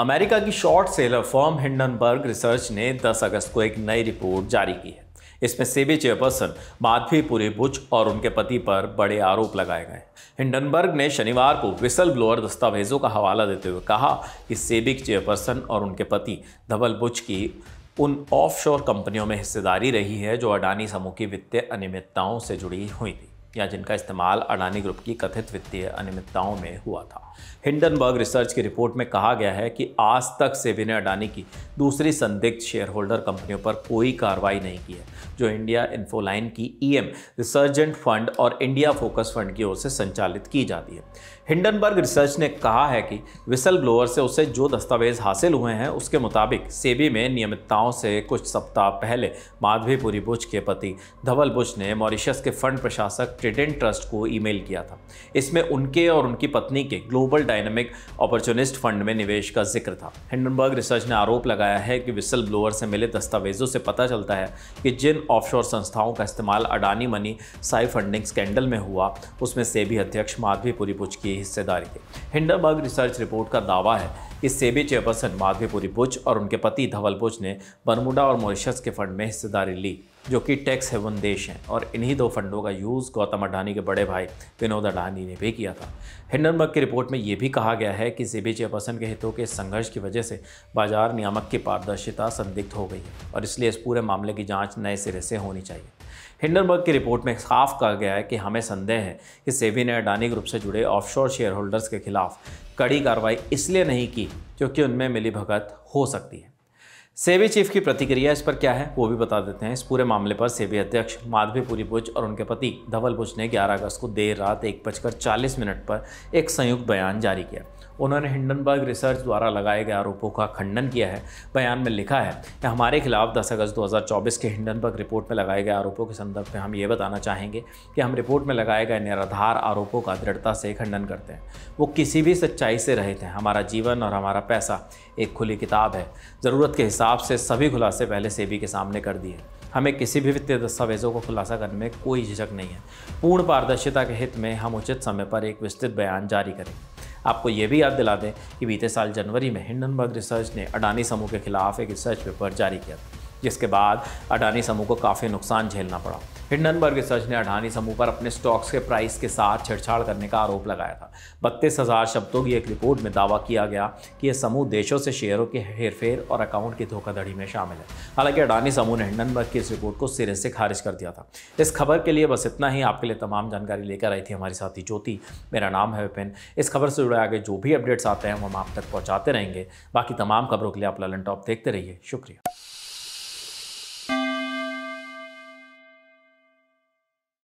America की short seller firm Hindenburg research ने 10 अगस्त को एक नई रिपोर्ट जारी की है इसमें सेबी चेयरपर्सन माधवी पुरी बुच और उनके पति पर बड़े आरोप लगाए गए हिंडनबर्ग ने शनिवार को विसल ब्लोअर दस्तावेजों का हवाला देते हुए कहा कि सेबी चेयरपर्सन और उनके पति धवल बुच की उन ऑफशोर कंपनियों में हिस्सेदारी रही है जो अडानी समूह की वित्तीय अनियमितताओं से जुड़ी हुई थी या जिनका इस्तेमाल अडानी ग्रुप की कथित वित्तीय अनियमितताओं में हुआ था हिंडनबर्ग रिसर्च की रिपोर्ट में कहा गया है कि आज तक सेबी ने अडानी की दूसरी संदिग्ध शेयर होल्डर कंपनियों पर कोई कार्रवाई नहीं की है जो इंडिया इन्फोलाइन की ईएम e रिसर्जेंट फंड और इंडिया फोकस फंड की ओर से संचालित की जाती है हिंडनबर्ग रिसर्च ने कहा है कि विसल ब्लोअर से उसे जो दस्तावेज हासिल हुए हैं उसके मुताबिक सेबी में नियमितताओं से कुछ सप्ताह पहले माधवीपुरी बुच के पति धवल बुच ने मॉरिशस के फंड प्रशासक स्टेडेंट ट्रस्ट को ईमेल किया था इसमें उनके और उनकी पत्नी के ग्लोबल डायनेमिक अपॉर्चुनिस्ट फंड में निवेश का जिक्र था हिंडनबर्ग रिसर्च ने आरोप लगाया है कि विसल ब्लोअर से मिले दस्तावेजों से पता चलता है कि जिन ऑफशोर संस्थाओं का इस्तेमाल अडानी मनी साई फंडिंग स्कैंडल में हुआ उसमें सेबी अध्यक्ष माधवीपुरी पुच की हिस्सेदारी थी हिंडनबर्ग रिसर्च रिपोर्ट का दावा है कि सेबी चेयरपर्सन माधवीपुरी पुच और उनके पति धवल पुच ने बरमुडा और मॉरिशस के फंड में हिस्सेदारी ली जो कि टैक्स हेवन देश हैं और इन्हीं दो फंडों का यूज़ गौतम अडानी के बड़े भाई विनोद अडानी ने भी किया था हिंडनबर्ग की रिपोर्ट में ये भी कहा गया है कि जेबी चेयरपर्सन के हितों के संघर्ष की वजह से बाजार नियामक की पारदर्शिता संदिग्ध हो गई है और इसलिए इस पूरे मामले की जाँच नए सिरे से होनी चाहिए हिंडनबर्ग की रिपोर्ट में साफ कहा गया है कि हमें संदेह है कि सेबी ने अडानी ग्रुप से जुड़े ऑफशोर शेयर होल्डर्स के खिलाफ कड़ी कार्रवाई इसलिए नहीं की क्योंकि उनमें मिलीभगत हो सकती है सेबी चीफ की प्रतिक्रिया इस पर क्या है वो भी बता देते हैं इस पूरे मामले पर सेबी अध्यक्ष माधवीपुरी बुज और उनके पति धवल बुज ने 11 अगस्त को देर रात एक बजकर चालीस मिनट पर एक संयुक्त बयान जारी किया उन्होंने हिंडनबर्ग रिसर्च द्वारा लगाए गए आरोपों का खंडन किया है बयान में लिखा है कि हमारे खिलाफ 10 अगस्त 2024 के हिंडनबर्ग रिपोर्ट में लगाए गए आरोपों के संदर्भ में हम ये बताना चाहेंगे कि हम रिपोर्ट में लगाए गए निराधार आरोपों का दृढ़ता से खंडन करते हैं वो किसी भी सच्चाई से रहे थे हमारा जीवन और हमारा पैसा एक खुली किताब है ज़रूरत के हिसाब हिसाब से सभी खुलासे पहले सेबी के सामने कर दिए हमें किसी भी वित्तीय दस्तावेजों को खुलासा करने में कोई झिझक नहीं है पूर्ण पारदर्शिता के हित में हम उचित समय पर एक विस्तृत बयान जारी करें आपको ये भी याद दिला दें कि बीते साल जनवरी में हिंडनबर्ग रिसर्च ने अडानी समूह के खिलाफ एक रिसर्च पेपर जारी किया जिसके बाद अडानी समूह को काफ़ी नुकसान झेलना पड़ा हिंडनबर्ग रिसर्च ने अडानी समूह पर अपने स्टॉक्स के प्राइस के साथ छेड़छाड़ करने का आरोप लगाया था बत्तीस हजार शब्दों की एक रिपोर्ट में दावा किया गया कि यह समूह देशों से शेयरों के हेरफेर और अकाउंट की धोखाधड़ी में शामिल है हालांकि अडानी समूह ने हिंडनबर्ग की इस रिपोर्ट को सिरे से खारिज कर दिया था इस खबर के लिए बस इतना ही आपके लिए तमाम जानकारी लेकर आई थी हमारी साथी ज्योति मेरा नाम है विपिन इस खबर से जुड़े आगे जो भी अपडेट्स आते हैं हम आप तक पहुँचाते रहेंगे बाकी तमाम खबरों के लिए आप ललन टॉप देखते रहिए शुक्रिया